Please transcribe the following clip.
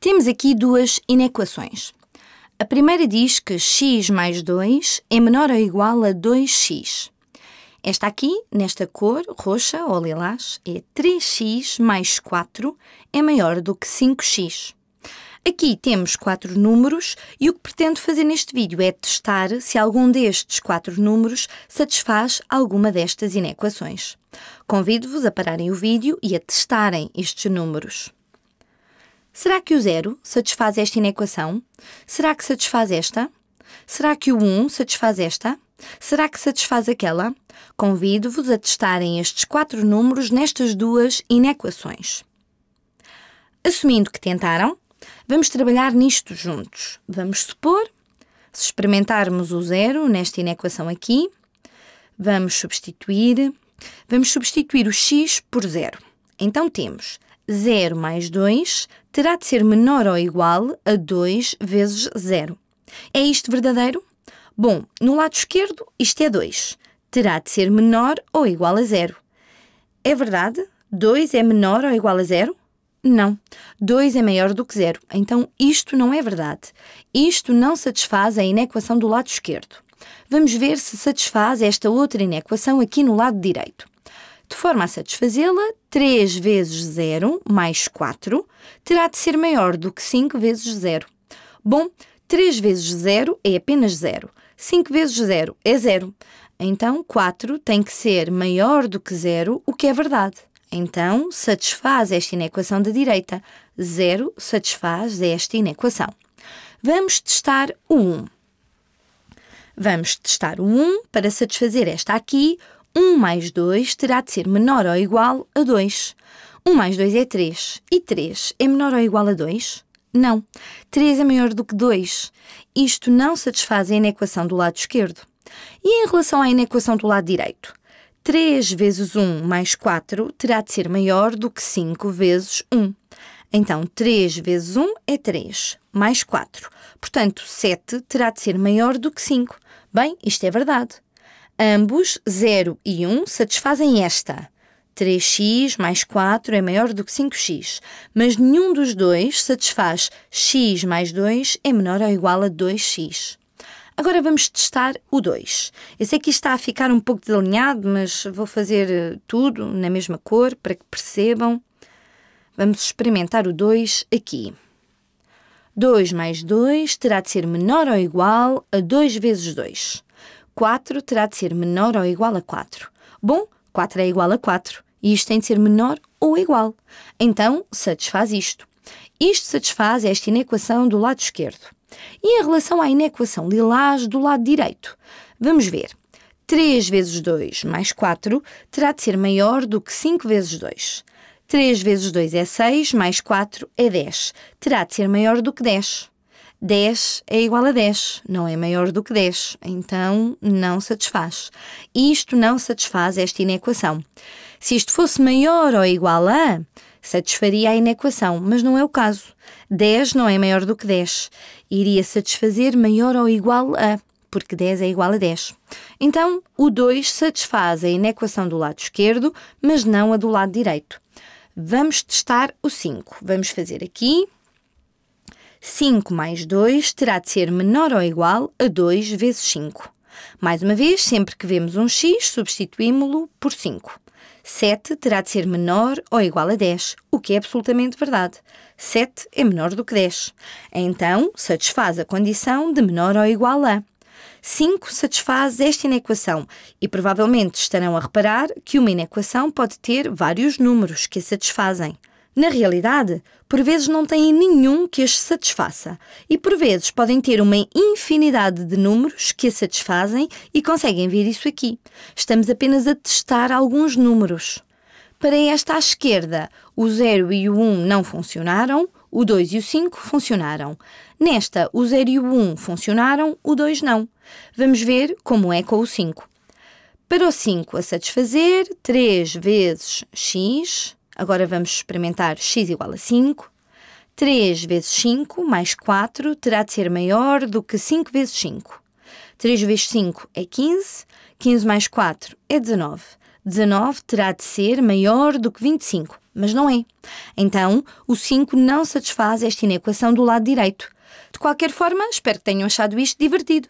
Temos aqui duas inequações. A primeira diz que x mais 2 é menor ou igual a 2x. Esta aqui, nesta cor, roxa ou lilás, é 3x mais 4 é maior do que 5x. Aqui temos quatro números e o que pretendo fazer neste vídeo é testar se algum destes quatro números satisfaz alguma destas inequações. Convido-vos a pararem o vídeo e a testarem estes números. Será que o zero satisfaz esta inequação? Será que satisfaz esta? Será que o 1 um satisfaz esta? Será que satisfaz aquela? Convido-vos a testarem estes quatro números nestas duas inequações. Assumindo que tentaram, vamos trabalhar nisto juntos. Vamos supor, se experimentarmos o zero nesta inequação aqui, vamos substituir, vamos substituir o x por zero. Então temos 0 mais 2 terá de ser menor ou igual a 2 vezes 0. É isto verdadeiro? Bom, no lado esquerdo isto é 2. Terá de ser menor ou igual a 0. É verdade? 2 é menor ou igual a 0? Não. 2 é maior do que 0. Então isto não é verdade. Isto não satisfaz a inequação do lado esquerdo. Vamos ver se satisfaz esta outra inequação aqui no lado direito de forma a satisfazê-la, 3 vezes 0 mais 4 terá de ser maior do que 5 vezes 0. Bom, 3 vezes 0 é apenas 0. 5 vezes 0 é 0. Então, 4 tem que ser maior do que 0, o que é verdade. Então, satisfaz esta inequação da direita. 0 satisfaz esta inequação. Vamos testar o 1. Vamos testar o 1 para satisfazer esta aqui 1 mais 2 terá de ser menor ou igual a 2. 1 mais 2 é 3. E 3 é menor ou igual a 2? Não. 3 é maior do que 2. Isto não satisfaz a inequação do lado esquerdo. E em relação à inequação do lado direito? 3 vezes 1 mais 4 terá de ser maior do que 5 vezes 1. Então, 3 vezes 1 é 3, mais 4. Portanto, 7 terá de ser maior do que 5. Bem, isto é verdade. Ambos, 0 e 1, satisfazem esta. 3x mais 4 é maior do que 5x, mas nenhum dos dois satisfaz x mais 2 é menor ou igual a 2x. Agora vamos testar o 2. Eu sei que isto está a ficar um pouco desalinhado, mas vou fazer eh, tudo na mesma cor para que percebam. Vamos experimentar o 2 aqui. 2 mais 2 terá de ser menor ou igual a 2 vezes 2. 4 terá de ser menor ou igual a 4. Bom, 4 é igual a 4 e isto tem de ser menor ou igual. Então, satisfaz isto. Isto satisfaz esta inequação do lado esquerdo. E em relação à inequação lilás do lado direito? Vamos ver. 3 vezes 2 mais 4 terá de ser maior do que 5 vezes 2. 3 vezes 2 é 6, mais 4 é 10. Terá de ser maior do que 10. 10 é igual a 10, não é maior do que 10, então não satisfaz. Isto não satisfaz esta inequação. Se isto fosse maior ou igual a, satisfaria a inequação, mas não é o caso. 10 não é maior do que 10, iria satisfazer maior ou igual a, porque 10 é igual a 10. Então, o 2 satisfaz a inequação do lado esquerdo, mas não a do lado direito. Vamos testar o 5. Vamos fazer aqui 5 mais 2 terá de ser menor ou igual a 2 vezes 5. Mais uma vez, sempre que vemos um x, substituímo-lo por 5. 7 terá de ser menor ou igual a 10, o que é absolutamente verdade. 7 é menor do que 10. Então, satisfaz a condição de menor ou igual a. 5 satisfaz esta inequação e provavelmente estarão a reparar que uma inequação pode ter vários números que a satisfazem. Na realidade, por vezes não têm nenhum que as satisfaça e por vezes podem ter uma infinidade de números que a satisfazem e conseguem ver isso aqui. Estamos apenas a testar alguns números. Para esta à esquerda, o 0 e o 1 não funcionaram, o 2 e o 5 funcionaram. Nesta, o 0 e o 1 funcionaram, o 2 não. Vamos ver como é com o 5. Para o 5 a satisfazer, 3 vezes x Agora vamos experimentar x igual a 5. 3 vezes 5 mais 4 terá de ser maior do que 5 vezes 5. 3 vezes 5 é 15, 15 mais 4 é 19. 19 terá de ser maior do que 25, mas não é. Então, o 5 não satisfaz esta inequação do lado direito. De qualquer forma, espero que tenham achado isto divertido.